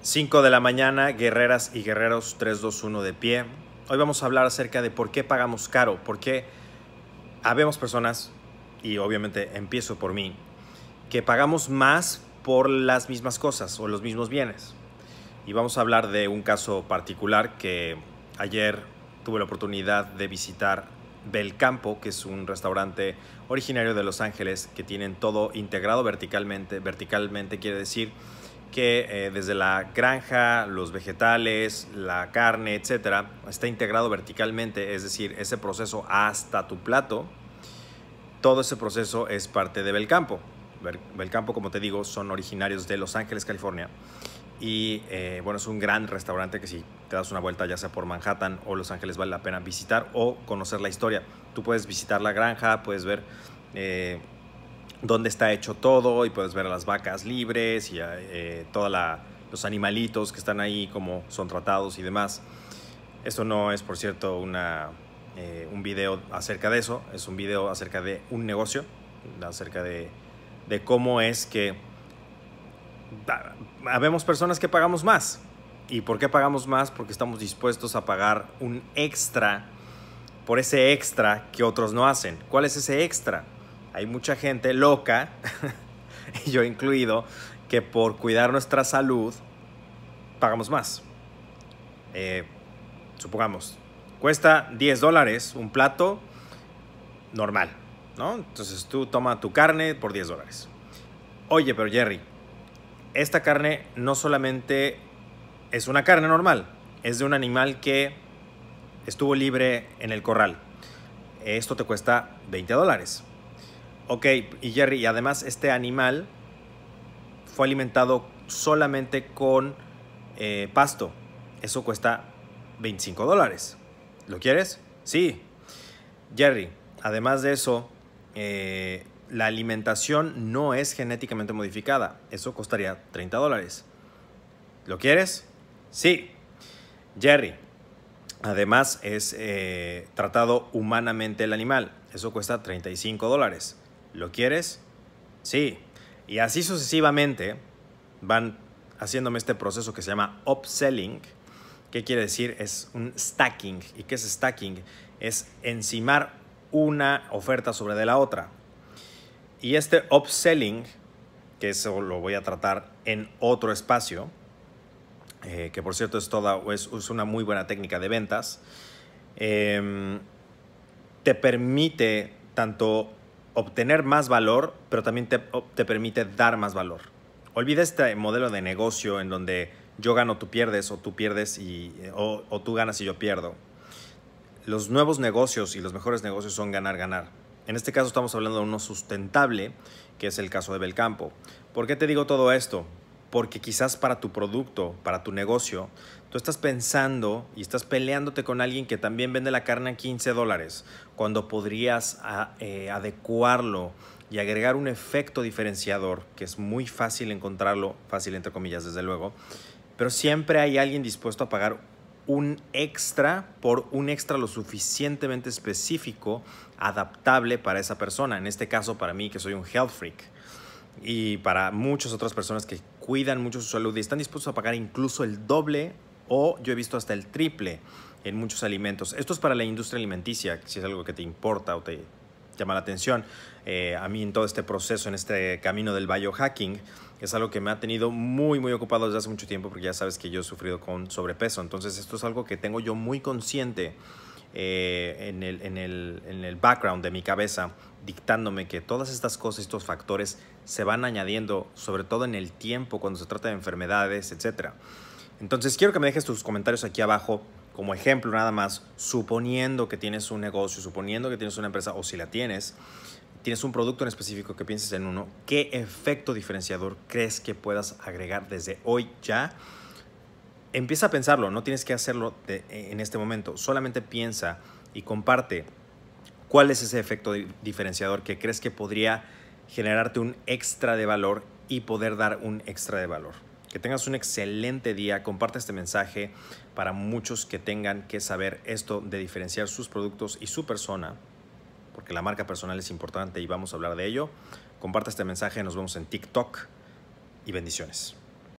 5 de la mañana, guerreras y guerreros 321 de pie. Hoy vamos a hablar acerca de por qué pagamos caro, por qué habemos personas, y obviamente empiezo por mí, que pagamos más por las mismas cosas o los mismos bienes. Y vamos a hablar de un caso particular que ayer tuve la oportunidad de visitar Belcampo, que es un restaurante originario de Los Ángeles que tienen todo integrado verticalmente. Verticalmente quiere decir que eh, desde la granja, los vegetales, la carne, etcétera, está integrado verticalmente, es decir, ese proceso hasta tu plato, todo ese proceso es parte de Belcampo. Belcampo, como te digo, son originarios de Los Ángeles, California. Y eh, bueno, es un gran restaurante que si te das una vuelta ya sea por Manhattan o Los Ángeles vale la pena visitar o conocer la historia. Tú puedes visitar la granja, puedes ver eh, donde está hecho todo y puedes ver a las vacas libres y eh, todos los animalitos que están ahí, cómo son tratados y demás. Esto no es, por cierto, eh, un video acerca de eso, es un video acerca de un negocio, acerca de, de cómo es que ah, habemos personas que pagamos más. ¿Y por qué pagamos más? Porque estamos dispuestos a pagar un extra por ese extra que otros no hacen. ¿Cuál es ese extra? hay mucha gente loca, y yo incluido, que por cuidar nuestra salud pagamos más. Eh, supongamos, cuesta 10 dólares un plato normal, ¿no? Entonces tú toma tu carne por 10 dólares. Oye, pero Jerry, esta carne no solamente es una carne normal, es de un animal que estuvo libre en el corral. Esto te cuesta 20 dólares. Ok, y Jerry, y además este animal fue alimentado solamente con eh, pasto. Eso cuesta 25 dólares. ¿Lo quieres? Sí. Jerry, además de eso, eh, la alimentación no es genéticamente modificada. Eso costaría 30 dólares. ¿Lo quieres? Sí. Jerry, además es eh, tratado humanamente el animal. Eso cuesta 35 dólares. ¿Lo quieres? Sí. Y así sucesivamente van haciéndome este proceso que se llama upselling. ¿Qué quiere decir? Es un stacking. ¿Y qué es stacking? Es encimar una oferta sobre de la otra. Y este upselling, que eso lo voy a tratar en otro espacio, eh, que por cierto es, toda, una muy buena técnica de ventas, em, te permite tanto obtener más valor, pero también te, permite dar más valor. Olvida este modelo de negocio en donde yo gano, tú pierdes, o tú pierdes y, o, o tú ganas y yo pierdo. Los nuevos negocios y los mejores negocios son ganar, ganar. En este caso estamos hablando de uno sustentable, que es el caso de Belcampo. ¿Por qué te digo todo esto? porque quizás para tu producto, para tu negocio, tú estás pensando y estás peleándote con alguien que también vende la carne a 15 dólares, cuando podrías ah, eh, adecuarlo y agregar un efecto diferenciador, que es muy fácil encontrarlo, fácil entre comillas desde luego, pero siempre hay alguien dispuesto a pagar un extra por un extra lo suficientemente específico, adaptable para esa persona, en este caso para mí que soy un health freak y para muchas otras personas que cuidan mucho su salud y están dispuestos a pagar incluso el doble o yo he visto hasta el triple en muchos alimentos. Esto es para la industria alimenticia, si es algo que te importa o te llama la atención. Eh, a mí en todo este proceso, en este camino del biohacking, es algo que me ha tenido muy, muy ocupado desde hace mucho tiempo porque ya sabes que yo he sufrido con sobrepeso. Entonces esto es algo que tengo yo muy consciente eh, en, el, en, el, en el background de mi cabeza dictándome que todas estas cosas, estos factores se van añadiendo, sobre todo en el tiempo cuando se trata de enfermedades, etc. Entonces quiero que me dejes tus comentarios aquí abajo como ejemplo nada más, suponiendo que tienes un negocio, suponiendo que tienes una empresa o si la tienes, tienes un producto en específico que pienses en uno, ¿qué efecto diferenciador crees que puedas agregar desde hoy ya? empieza a pensarlo, no tienes que hacerlo e, en este momento, solamente piensa y comparte cuál es ese efecto diferenciador que crees que podría generarte un extra de valor y poder dar un extra de valor. Que tengas un excelente día, comparte este mensaje para muchos que tengan que saber esto de diferenciar sus productos y su persona, porque la marca personal es importante y vamos a hablar de ello. Comparte este mensaje, nos vemos en TikTok y bendiciones.